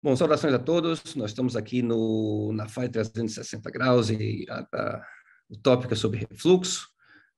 Bom, saudações a todos. Nós estamos aqui no, na FAI 360 graus e a, a, o tópico é sobre refluxo.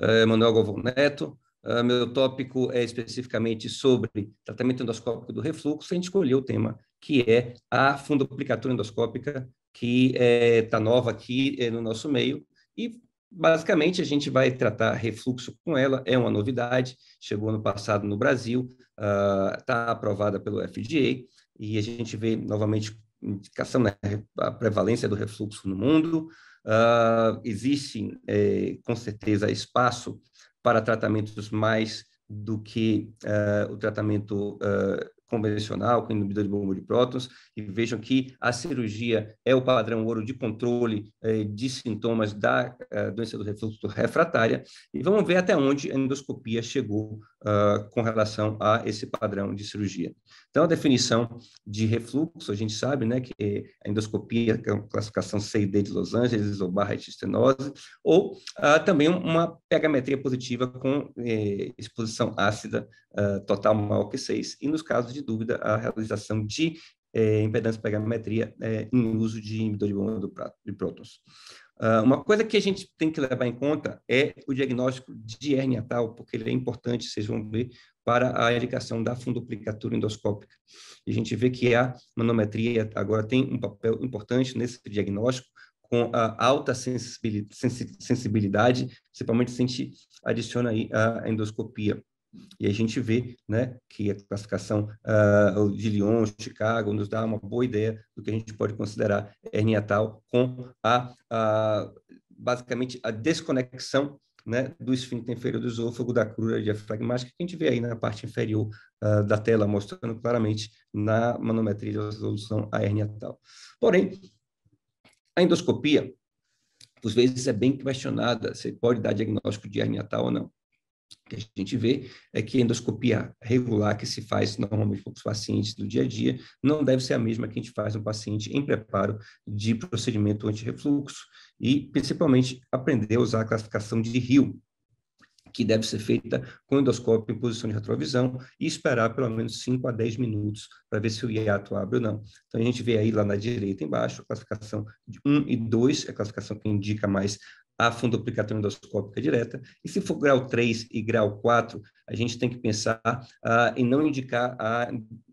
É, Manuel Galvão Neto. É, meu tópico é especificamente sobre tratamento endoscópico do refluxo. A gente escolheu o tema que é a fundoplicatura endoscópica, que está é, tá nova aqui é, no nosso meio. E Basicamente, a gente vai tratar refluxo com ela, é uma novidade, chegou ano passado no Brasil, está ah, uh, aprovada pelo FDA, e a gente vê novamente indicação na né, prevalência do refluxo no mundo. Uh, existe, é, com certeza, espaço para tratamentos mais do que uh, o tratamento uh, convencional com inibidor de bomba de prótons, e vejam que a cirurgia é o padrão ouro de controle é, de sintomas da doença do refluxo refratária, e vamos ver até onde a endoscopia chegou uh, com relação a esse padrão de cirurgia. Então, a definição de refluxo, a gente sabe né, que a endoscopia, que é uma classificação CID de Los Angeles, ou barra estenose, ou uh, também uma pegametria positiva com eh, exposição ácida uh, total maior que 6, e nos casos de dúvida, a realização de eh, impedância pegametria eh, em uso de inibidor de bomba do prato, de prótons. Ah, uma coisa que a gente tem que levar em conta é o diagnóstico de hernia tal, porque ele é importante, vocês vão ver, para a indicação da fundoplicatura endoscópica. E a gente vê que a manometria agora tem um papel importante nesse diagnóstico, com a alta sensibilidade, sensibilidade principalmente se a gente adiciona aí a endoscopia. E a gente vê né, que a classificação uh, de Lyon, Chicago, nos dá uma boa ideia do que a gente pode considerar hernia tal com a, a basicamente a desconexão né, do esfíncter inferior do esôfago, da crura diafragmática, que a gente vê aí na parte inferior uh, da tela, mostrando claramente na manometria de resolução a hernia tal. Porém, a endoscopia, às vezes, é bem questionada se pode dar diagnóstico de hernia tal ou não. O que a gente vê é que a endoscopia regular que se faz normalmente com os pacientes do dia a dia não deve ser a mesma que a gente faz no paciente em preparo de procedimento anti-refluxo e principalmente aprender a usar a classificação de Rio, que deve ser feita com endoscópio em posição de retrovisão e esperar pelo menos 5 a 10 minutos para ver se o hiato abre ou não. Então, a gente vê aí lá na direita embaixo a classificação de 1 e 2, é a classificação que indica mais a fundoplicatura endoscópica direta. E se for grau 3 e grau 4, a gente tem que pensar ah, em não indicar a,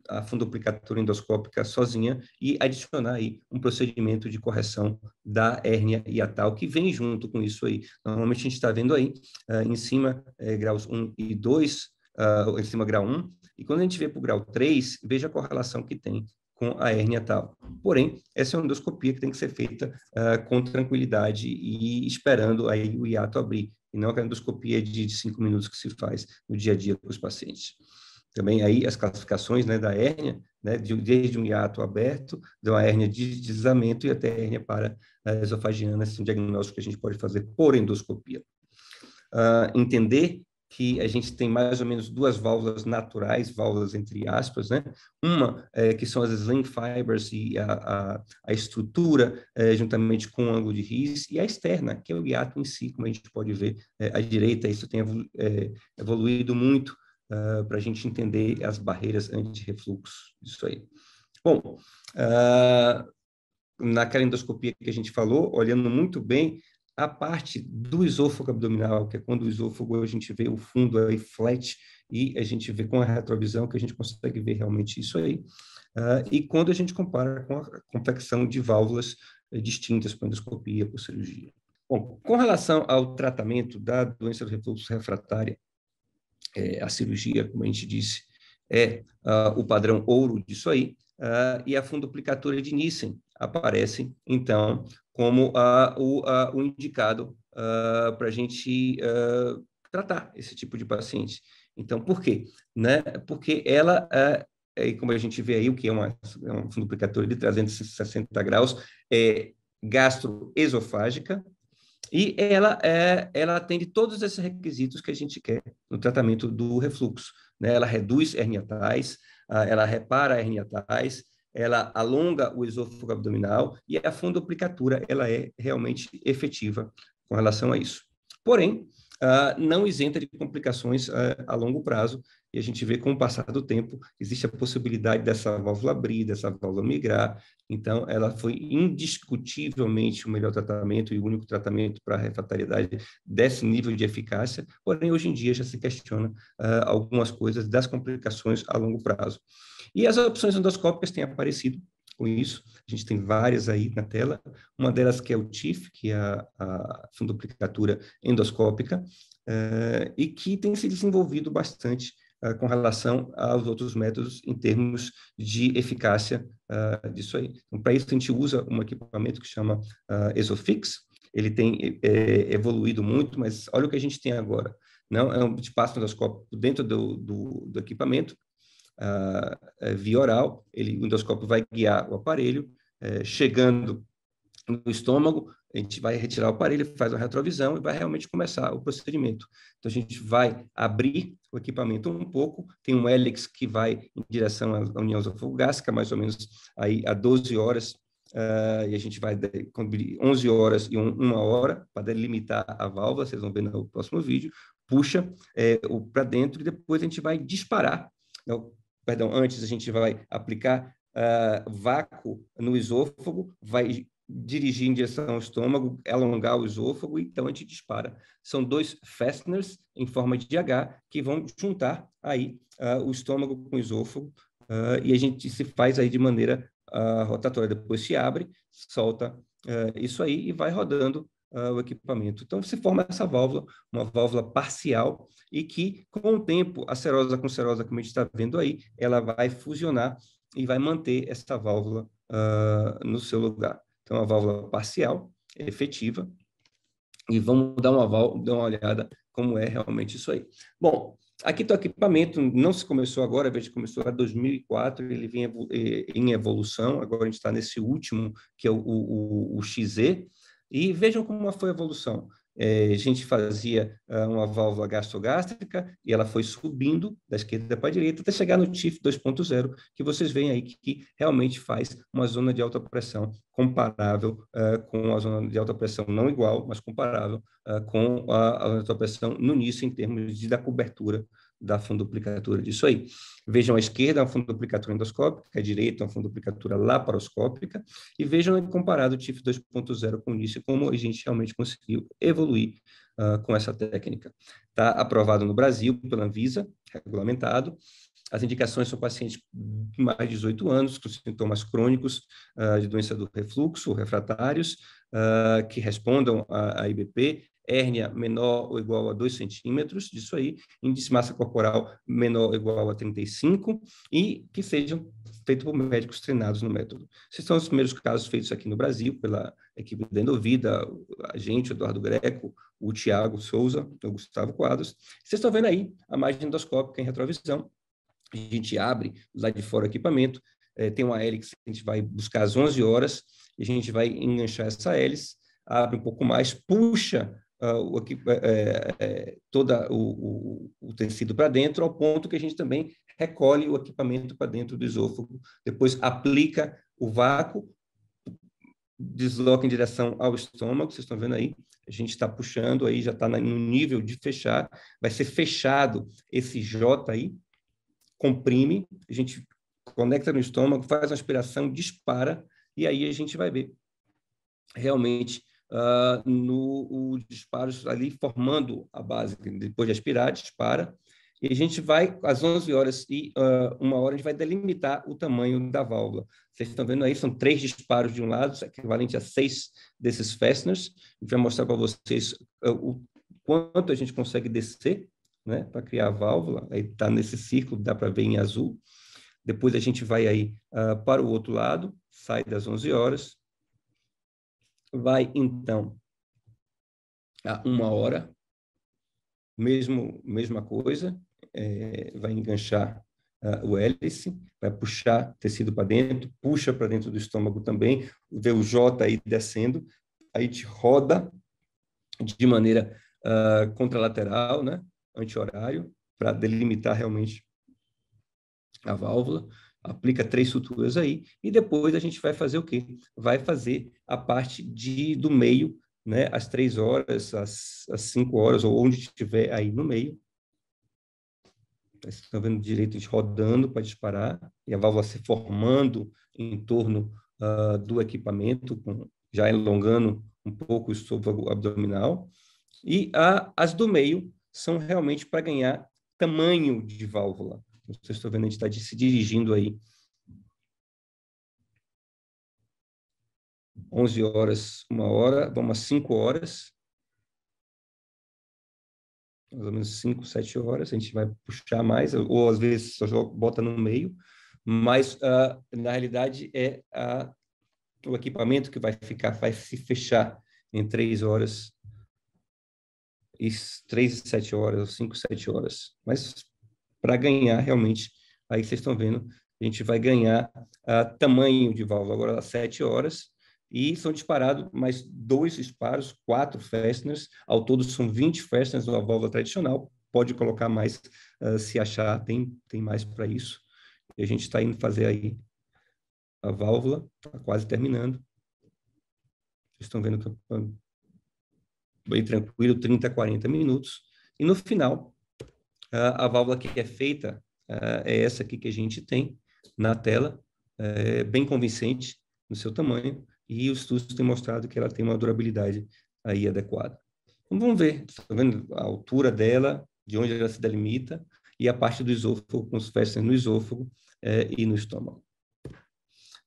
a fundoplicatura endoscópica sozinha e adicionar aí um procedimento de correção da hérnia hiatal, que vem junto com isso aí. Normalmente a gente está vendo aí, ah, em cima, é, graus 1 e 2, ah, em cima grau 1, e quando a gente vê para o grau 3, veja a correlação que tem com a hérnia tal. Porém, essa é uma endoscopia que tem que ser feita uh, com tranquilidade e esperando aí o hiato abrir, e não aquela endoscopia de, de cinco minutos que se faz no dia a dia com os pacientes. Também aí as classificações né, da hérnia, né, de, desde um hiato aberto, de uma hérnia de deslizamento e até hérnia para a esofagiana, esse é um diagnóstico que a gente pode fazer por endoscopia. Uh, entender que a gente tem mais ou menos duas válvulas naturais, válvulas entre aspas, né? Uma é, que são as slim fibers e a, a, a estrutura é, juntamente com o ângulo de His e a externa, que é o guiato em si, como a gente pode ver é, à direita. Isso tem evolu evoluído muito uh, ah, para a gente entender as barreiras anti-refluxo, isso aí. Bom, uh, ah, naquela endoscopia que a gente falou, olhando muito bem a parte do esôfago abdominal, que é quando o esôfago a gente vê o fundo aí flat e a gente vê com a retrovisão que a gente consegue ver realmente isso aí. Uh, e quando a gente compara com a confecção de válvulas eh, distintas por endoscopia, por cirurgia. Bom, com relação ao tratamento da doença do refluxo refratária, é, a cirurgia, como a gente disse, é uh, o padrão ouro disso aí, ah, e a funduplicatura de Nissen, aparece, então, como a, o, o, indicado ah, para a gente ah, tratar esse tipo de paciente. Então, por quê? Né? Porque ela, ah, é, como a gente vê aí, o que é, uma, é um duplicador de 360 graus, é gastroesofágica, e ela, é, ela atende todos esses requisitos que a gente quer no tratamento do refluxo. Né? Ela reduz herniatais, ela repara herniatais, ela alonga o esôfago abdominal e a fundoplicatura ela é realmente efetiva com relação a isso. Porém, ah, não isenta de complicações uh, a longo prazo. E a gente vê com o passar do tempo, existe a possibilidade dessa válvula abrir, dessa válvula migrar. Então, ela foi indiscutivelmente o melhor tratamento e o único tratamento para a refatariedade desse nível de eficácia. Porém, hoje em dia já se questiona uh, algumas coisas das complicações a longo prazo. E as opções endoscópicas têm aparecido com isso. A gente tem várias aí na tela. Uma delas que é o TIF, que é a, a fundoplicatura endoscópica, eh, e que tem se desenvolvido bastante eh, com relação aos outros métodos em termos de eficácia eh, disso aí. Então, para isso, a gente usa um equipamento que chama Exofix. Ele tem evoluído muito, mas olha o que a gente tem agora. Não, é um espaço endoscópico dentro do, do, do equipamento, uh, via oral, ele, o endoscópio vai guiar o aparelho, uh, chegando no estômago, a gente vai retirar o aparelho, faz uma retrovisão e vai realmente começar o procedimento. Então, a gente vai abrir o equipamento um pouco, tem um hélix que vai em direção à união esofagástrica, mais ou menos aí a 12 horas, uh, e a gente vai 11 horas e um, uma hora para delimitar a válvula, vocês vão ver no próximo vídeo, puxa é, para dentro e depois a gente vai disparar. Então, perdão, antes a gente vai aplicar uh, vácuo no esôfago, vai dirigir em direção ao estômago, alongar o esôfago, e então a gente dispara. São dois fasteners em forma de H que vão juntar aí uh, o estômago com o esôfago, uh, e a gente se faz aí de maneira rotatória. Depois se abre, solta isso aí e vai rodando uh, o equipamento. Então, se forma essa válvula, uma válvula parcial, e que, com o tempo, a serosa com serosa, como a gente está vendo aí, ela vai fusionar e vai manter essa válvula uh, no seu lugar. Então, é a válvula parcial, efetiva, e vamos dar uma, dar uma olhada como é realmente isso aí. Bom, aqui está o equipamento, não se começou agora, a gente começou em 2004, ele vinha eh, em evolução, agora a gente está nesse último, que é o, o, o XZ, e vejam como foi a evolução. É, a gente fazia ah, uma válvula gastrogástrica e ela foi subindo da esquerda para a direita até chegar no TIF 2.0, que vocês veem aí que, que, realmente faz uma zona de alta pressão comparável uh, com a zona de alta pressão não igual, mas comparável uh, com a, a alta pressão no início em termos de, da cobertura da funduplicatura disso aí. Vejam à esquerda a funduplicatura endoscópica, à direita a funduplicatura laparoscópica, e vejam comparado o TIF 2.0 com isso como a gente realmente conseguiu evoluir uh, com essa técnica. Está aprovado no Brasil pela Anvisa, regulamentado, as indicações são pacientes de mais de 18 anos, com sintomas crônicos uh, de doença do refluxo, refratários, uh, que respondam à IBP, hérnia menor ou igual a 2 centímetros disso aí, índice de massa corporal menor ou igual a 35 e que sejam feitos por médicos treinados no método. Esses são os primeiros casos feitos aqui no Brasil pela equipe da Endovida, a gente, Eduardo Greco, o Tiago Souza, o Gustavo Quadros. Vocês estão vendo aí a margem endoscópica em retrovisão. A gente abre lá de fora o equipamento, é, tem uma hélice que a gente vai buscar às 11 horas, e a gente vai enganchar essa hélice, abre um pouco mais, puxa ah, o, é, é, todo o, o, tecido para dentro, ao ponto que a gente também recolhe o equipamento para dentro do esôfago, depois aplica o vácuo, desloca em direção ao estômago, vocês estão vendo aí, a gente está puxando aí, já está no nível de fechar, vai ser fechado esse J aí, comprime, a gente conecta no estômago, faz uma aspiração, dispara, e aí a gente vai ver realmente uh, no disparos ali, formando a base. Depois de aspirar, dispara. E a gente vai, às 11 horas e uh, uma hora, a gente vai delimitar o tamanho da válvula. Vocês estão vendo aí, são três disparos de um lado, é equivalente a seis desses fasteners. A gente vai mostrar para vocês ah, o quanto a gente consegue descer né, para criar a válvula. Aí está nesse círculo, dá para ver em azul. Depois a gente vai aí uh, para o outro lado, sai das 11 horas, vai então a uma hora, mesmo mesma coisa, é, vai enganchar uh, o hélice, vai puxar tecido para dentro, puxa para dentro do estômago também, vê o J aí descendo, aí te roda de maneira uh, contralateral, né, anti-horário, para delimitar realmente a válvula, aplica três suturas aí, e depois a gente vai fazer o quê? Vai fazer a parte de, do meio, né, às três horas, às, cinco horas, ou onde estiver aí no meio. Estão vendo direito rodando para disparar, e a válvula se formando em torno uh, do equipamento, com, já elongando um pouco o estômago abdominal. E a, as do meio são realmente para ganhar tamanho de válvula não sei se estou vendo, a gente está se dirigindo aí. 11 horas, uma hora, vamos às 5 horas. Mais ou menos 5, 7 horas, a gente vai puxar mais, ou às vezes só joga, bota no meio, mas uh, na realidade é a, o equipamento que vai ficar, vai se fechar em 3 horas, 3 e 7 horas, ou 5 7 horas. Mas para ganhar realmente, aí vocês estão vendo, a gente vai ganhar uh, tamanho de válvula agora às 7 horas, e são disparados mais dois disparos, quatro fasteners, ao todo são 20 fasteners da válvula tradicional, pode colocar mais uh, se achar, tem, tem mais para isso. E a gente está indo fazer aí a válvula, está quase terminando. Vocês estão vendo que bem tranquilo, 30, 40 minutos. E no final, ah, a válvula que é feita ah, é essa aqui que a gente tem na tela, é bem convincente no seu tamanho, e os estudos têm mostrado que ela tem uma durabilidade aí adequada. Então, vamos ver, está vendo a altura dela, de onde ela se delimita, e a parte do esôfago, com os festers no esôfago eh, e no estômago.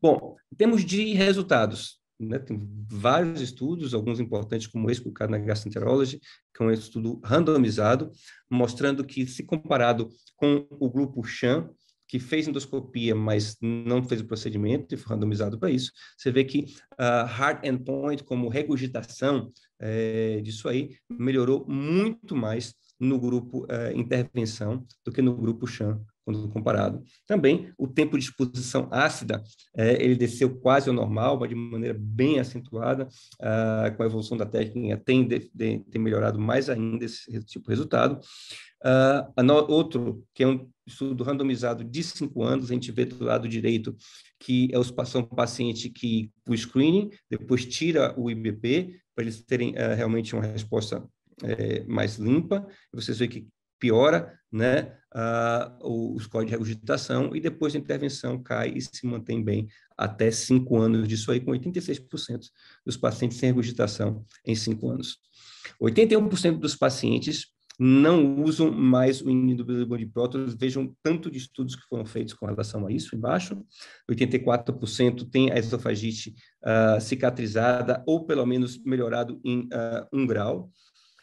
Bom, em termos de resultados, né, tem vários estudos, alguns importantes como esse publicado na Gastroenterology, que é um estudo randomizado, mostrando que se comparado com o grupo CHAM, que fez endoscopia, mas não fez o procedimento e foi randomizado para isso, você vê que uh, hard endpoint, como regurgitação é, disso aí, melhorou muito mais no grupo uh, intervenção do que no grupo CHAM quando comparado. Também o tempo de exposição ácida, é, ele desceu quase ao normal, mas de maneira bem acentuada, ah, com a evolução da técnica tem, de, de, tem melhorado mais ainda esse tipo de resultado. Ah, outro, que é um estudo randomizado de cinco anos, a gente vê do lado direito que é o paciente que, por screening, depois tira o IBP, para eles terem ah, realmente uma resposta é, mais limpa, vocês veem que piora né, os códigos de regurgitação e depois da intervenção cai e se mantém bem até cinco anos disso aí, com 86% dos pacientes sem regurgitação em cinco anos. 81% dos pacientes não usam mais o inibidor de prótons, vejam tanto de estudos que foram feitos com relação a isso embaixo, 84% tem a esofagite uh, cicatrizada ou pelo menos melhorado em uh, um grau,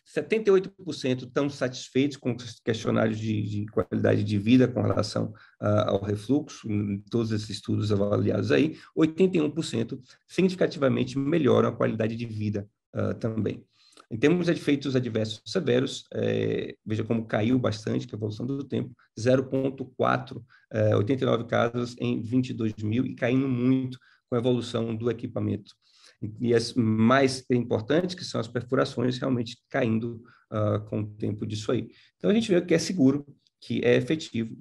78% estão satisfeitos com os questionários de, de qualidade de vida com relação ao refluxo, em todos esses estudos avaliados aí. 81% significativamente melhoram a qualidade de vida ah, também. Em termos de efeitos adversos severos, é, veja como caiu bastante a evolução do tempo, 0,4, é, 89 casos em 22 mil e caindo muito com a evolução do equipamento e as mais importantes, que são as perfurações, realmente caindo uh, com o tempo disso aí. Então, a gente vê que é seguro, que é efetivo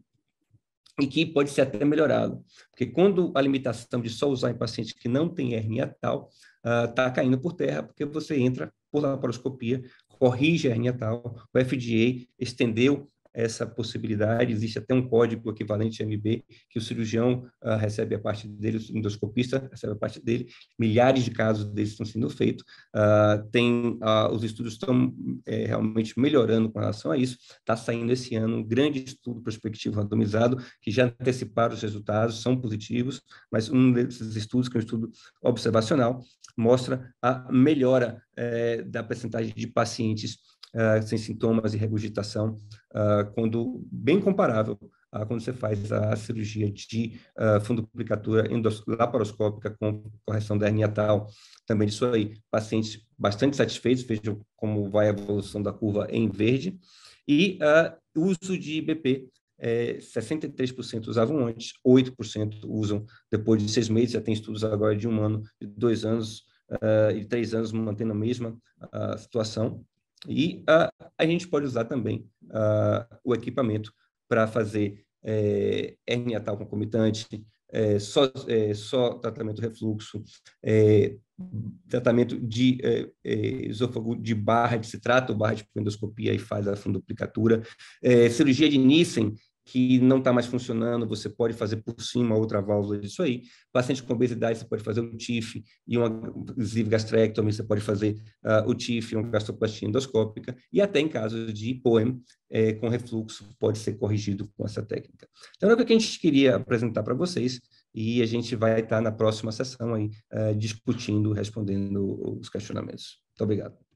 e que pode ser até melhorado. Porque quando a limitação de só usar em pacientes que não têm hernia tal, está ah, uh, caindo por terra, porque você entra por laparoscopia, corrige a hernia tal, o FDA estendeu essa possibilidade. Existe até um código equivalente MB que o cirurgião uh, recebe a parte dele, o endoscopista recebe a parte dele. Milhares de casos desses estão sendo feitos. Uh, tem uh, os estudos estão é, realmente melhorando com relação a isso. Está saindo esse ano um grande estudo prospectivo randomizado que já anteciparam os resultados, são positivos, mas um desses estudos, que é um estudo observacional, mostra a melhora é, da percentagem de pacientes eh, sem sintomas e regurgitação, eh, quando bem comparável a quando você faz a cirurgia de uh, eh, funduplicatura laparoscópica com correção da hernia tal. Também isso aí, pacientes bastante satisfeitos, vejam como vai a evolução da curva em verde. E uh, uso de IBP, é, 63% usavam antes, 8% usam depois de seis meses, já tem estudos agora de um ano, de dois anos, uh, e três anos mantendo a mesma uh, situação. E uh, a gente pode usar também uh, o equipamento para fazer é, hernia tal concomitante, é, só, é, só tratamento refluxo, é, tratamento de esôfago de barra de citrato, barra de endoscopia e faz a funduplicatura, cirurgia de Nissen, que não está mais funcionando, você pode fazer por cima outra válvula disso aí. Paciente com obesidade, você pode fazer um TIF e uma gastrectomy, você pode fazer uh, o TIF, uma gastroplastia endoscópica, e até em casos de POEM é, com refluxo, pode ser corrigido com essa técnica. Então, é o que a gente queria apresentar para vocês, e a gente vai estar tá na próxima sessão aí, uh, discutindo, respondendo os questionamentos. Muito obrigado.